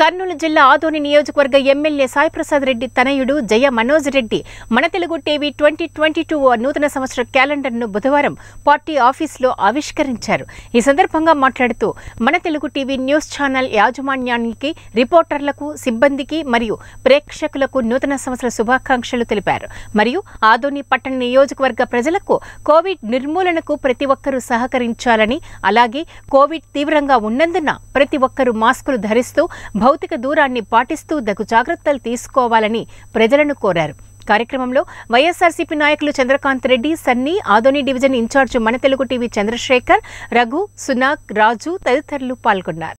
కర్నూలు జిల్లా ఆదోని నియోజకవర్గ ఎమ్మెల్యే సాయిప్రసాద్ రెడ్డి తనయుడు జయ మనోజ్ రెడ్డి మన Telugu TV twenty twenty two నూతన సంవత్సర క్యాలెండర్ను బుధవారం పార్టీ ఆఫీస్లో ఆవిష్కరించారు ఈ సందర్భంగా మాట్లాడుతూ మన తెలుగు టీవీ న్యూస్ ఛానల్ యాజమాన్యానికి రిపోర్టర్లకు సిబ్బందికి మరియు ప్రేక్షకులకు నూతన సంవత్సర శుభాకాంక్షలు తెలిపారు మరియు ఆదోని పట్టణ నియోజకవర్గ ప్రజలకు కోవిడ్ నిర్మూలనకు ప్రతి ఒక్కరూ సహకరించాలని అలాగే కోవిడ్ తీవ్రంగా ఉన్నందున ప్రతి ఒక్కరూ మాస్కులు ధరిస్తూ భౌతిక దూరాన్ని పాటిస్తూ దగు జాగ్రత్తలు తీసుకోవాలని ప్రజలను కోరారు కార్యక్రమంలో వైఎస్ఆర్సీపీ నాయకులు Chandrakanth Reddy Sunny Adoni division in charge మన తెలుగు టీవీ చంద్రశేఖర్ రఘు సునాక్ రాజు తదితరులు పాల్గొన్నారు